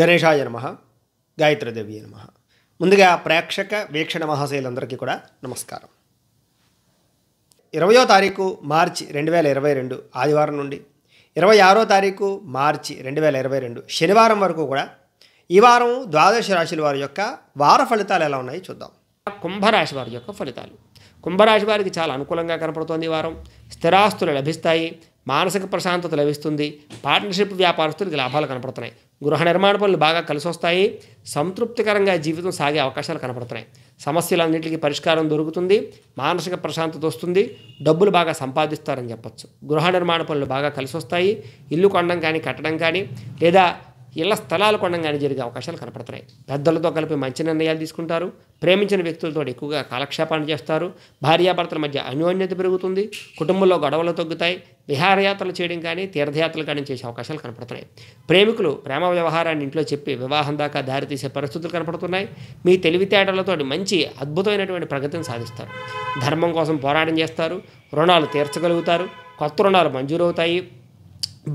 గణేశాయ నమ గాయత్రీదేవి నమ ముందుగా ప్రేక్షక వీక్షణ మహాశైలందరికీ కూడా నమస్కారం ఇరవయో తారీఖు మార్చి రెండు వేల ఇరవై రెండు ఆదివారం నుండి ఇరవై ఆరో తారీఖు మార్చి రెండు వేల ఇరవై రెండు శనివారం వరకు కూడా ఈ వారం ద్వాదశ రాశుల వారి యొక్క వార ఫలితాలు ఎలా ఉన్నాయి చూద్దాం కుంభరాశి వారి యొక్క ఫలితాలు కుంభరాశి వారికి చాలా అనుకూలంగా కనపడుతోంది ఈ వారం స్థిరాస్తులు లభిస్తాయి మానసిక ప్రశాంతత లభిస్తుంది పార్ట్నర్షిప్ వ్యాపారస్తులకి లాభాలు కనపడుతున్నాయి గృహ నిర్మాణ పనులు బాగా కలిసి వస్తాయి సంతృప్తికరంగా జీవితం సాగే అవకాశాలు కనపడుతున్నాయి సమస్యలన్నింటికి పరిష్కారం దొరుకుతుంది మానసిక ప్రశాంతత వస్తుంది డబ్బులు బాగా సంపాదిస్తారని చెప్పచ్చు గృహ నిర్మాణ పనులు బాగా కలిసి వస్తాయి ఇల్లు కొనడం కానీ కట్టడం కానీ లేదా ఇళ్ల స్థలాలు కొనంగానే జరిగే అవకాశాలు కనపడుతున్నాయి పెద్దలతో కలిపి మంచి నిర్ణయాలు తీసుకుంటారు ప్రేమించిన వ్యక్తులతో ఎక్కువగా కాలక్షేపాన్ని చేస్తారు భార్యాభర్తల మధ్య అన్యోన్యత పెరుగుతుంది కుటుంబంలో గొడవలు తగ్గుతాయి విహారయాత్రలు చేయడం కానీ తీర్థయాత్రలు కానీ చేసే అవకాశాలు కనపడుతున్నాయి ప్రేమికులు ప్రేమ వ్యవహారాన్ని ఇంట్లో చెప్పి వివాహం దాకా దారితీసే పరిస్థితులు కనపడుతున్నాయి మీ తెలివితేటలతో మంచి అద్భుతమైనటువంటి ప్రగతిని సాధిస్తారు ధర్మం కోసం పోరాటం చేస్తారు రుణాలు తీర్చగలుగుతారు కొత్త రుణాలు మంజూరవుతాయి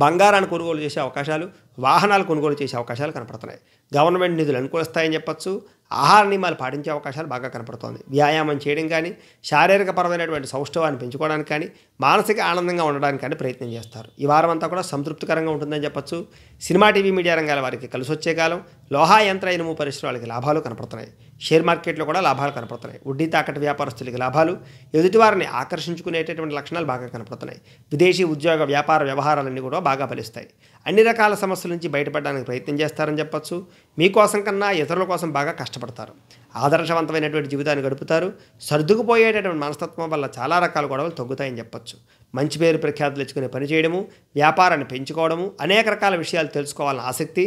బంగారాన్ని కొనుగోలు చేసే అవకాశాలు వాహనాలు కొనుగోలు చేసే అవకాశాలు కనపడుతున్నాయి గవర్నమెంట్ నిధులు అనుకూలిస్తాయని చెప్పచ్చు ఆహార నియమాలు పాటించే అవకాశాలు బాగా కనపడుతోంది వ్యాయామం చేయడం కానీ శారీరకపరమైనటువంటి సౌష్ఠవాన్ని పెంచుకోవడానికి కానీ మానసిక ఆనందంగా ఉండడానికి కానీ ప్రయత్నం చేస్తారు ఈ వారం అంతా కూడా సంతృప్తికరంగా ఉంటుందని చెప్పొచ్చు సినిమా టీవీ మీడియా రంగాల వారికి కలిసి వచ్చే కాలం లోహా యంత్ర ఇనుము పరిశ్రమలకి లాభాలు కనపడుతున్నాయి షేర్ మార్కెట్లో కూడా లాభాలు కనపడుతున్నాయి వడ్డీ తాకట్టు వ్యాపారస్తులకి లాభాలు ఎదుటి వారిని ఆకర్షించుకునేటటువంటి లక్షణాలు బాగా కనపడుతున్నాయి విదేశీ ఉద్యోగ వ్యాపార వ్యవహారాలన్నీ కూడా బాగా ఫలిస్తాయి అన్ని రకాల సమస్యల నుంచి బయటపడడానికి ప్రయత్నం చేస్తారని చెప్పొచ్చు మీకోసం కన్నా ఇతరుల కోసం బాగా కష్టం కష్టపడతారు ఆదర్శవంతమైనటువంటి జీవితాన్ని గడుపుతారు సర్దుకుపోయేటటువంటి మనస్తత్వం వల్ల చాలా రకాల గొడవలు తగ్గుతాయని చెప్పొచ్చు మంచి పేరు ప్రఖ్యాతులు తెచ్చుకునే పని చేయడము వ్యాపారాన్ని పెంచుకోవడము అనేక రకాల విషయాలు తెలుసుకోవాలని ఆసక్తి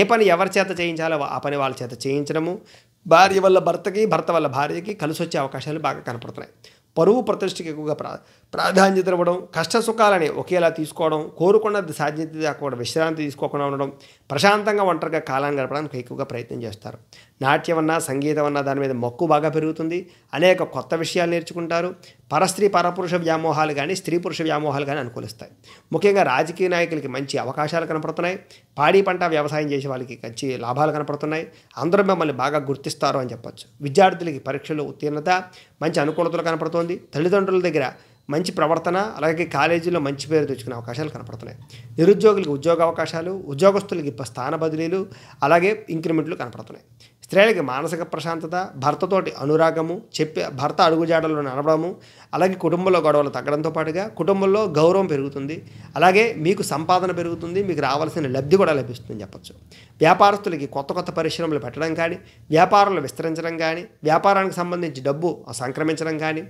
ఏ పని ఎవరి చేత చేయించాలో ఆ పని వాళ్ళ చేత చేయించడము భార్య వల్ల భర్తకి భర్త వల్ల భార్యకి కలిసి వచ్చే అవకాశాలు బాగా కనపడుతున్నాయి పరువు ప్రతిష్టకి ఎక్కువగా ప్రా ప్రాధాన్యత ఇవ్వడం కష్ట సుఖాలని ఒకేలా తీసుకోవడం కోరుకున్నది సాధ్యత కూడా విశ్రాంతి తీసుకోకుండా ఉండడం ప్రశాంతంగా ఒంటరిగా కాలాన్ని గడపడానికి ఎక్కువగా ప్రయత్నం చేస్తారు నాట్యమన్నా సంగీతం అన్నా దాని మీద మొక్కు బాగా పెరుగుతుంది అనేక కొత్త విషయాలు నేర్చుకుంటారు పరస్త్రీ పరపురుష వ్యామోహాలు కానీ స్త్రీ పురుష వ్యామోహాలు కానీ అనుకూలిస్తాయి ముఖ్యంగా రాజకీయ నాయకులకి మంచి అవకాశాలు కనపడుతున్నాయి పాడి పంట వ్యవసాయం చేసే వాళ్ళకి మంచి లాభాలు కనపడుతున్నాయి అందరూ మిమ్మల్ని బాగా గుర్తిస్తారు అని చెప్పచ్చు విద్యార్థులకి పరీక్షలు ఉత్తీర్ణత మంచి అనుకూలతలు కనపడుతోంది తల్లిదండ్రుల దగ్గర మంచి ప్రవర్తన అలాగే కాలేజీలో మంచి పేరు తెచ్చుకునే అవకాశాలు కనపడుతున్నాయి నిరుద్యోగులకు ఉద్యోగ అవకాశాలు ఉద్యోగస్తులకి స్థాన బదిలీలు అలాగే ఇంక్రిమెంట్లు కనపడుతున్నాయి స్త్రీలకి మానసిక ప్రశాంతత భర్తతోటి అనురాగము చెప్పే భర్త అడుగుజాడల్లో నడవడము అలాగే కుటుంబంలో గొడవలు తగ్గడంతో పాటుగా కుటుంబంలో గౌరవం పెరుగుతుంది అలాగే మీకు సంపాదన పెరుగుతుంది మీకు రావాల్సిన లబ్ధి కూడా లభిస్తుంది చెప్పచ్చు వ్యాపారస్తులకి కొత్త కొత్త పరిశ్రమలు పెట్టడం కానీ వ్యాపారాలు విస్తరించడం కానీ వ్యాపారానికి సంబంధించి డబ్బు సంక్రమించడం కానీ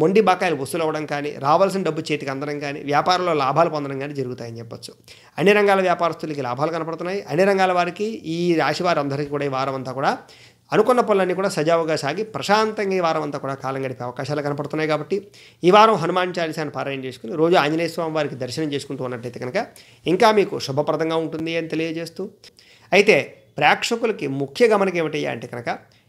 మొండి బకాయిలు వసూలు అవ్వడం కానీ రావాల్సిన డబ్బు చేతికి అందడం కానీ వ్యాపారంలో లాభాలు పొందడం కానీ జరుగుతాయని చెప్పొచ్చు అన్ని రంగాల వ్యాపారస్తులకి లాభాలు కనపడుతున్నాయి అన్ని రంగాల వారికి ఈ రాశి వారందరికీ కూడా ఈ వారం అంతా కూడా అనుకున్న పనులన్నీ కూడా సజావుగా సాగి ప్రశాంతంగా ఈ వారం అంతా కూడా కాలం గడిపే అవకాశాలు కనపడుతున్నాయి కాబట్టి ఈ వారం హనుమాన్ చాలీసాన్ని పారాయణ చేసుకుని రోజు ఆంజనేయ స్వామి వారికి దర్శనం చేసుకుంటూ ఉన్నట్టయితే కనుక ఇంకా మీకు శుభప్రదంగా ఉంటుంది అని తెలియజేస్తూ అయితే ప్రేక్షకులకి ముఖ్య గమనిక ఏమిటయ్యా అంటే కనుక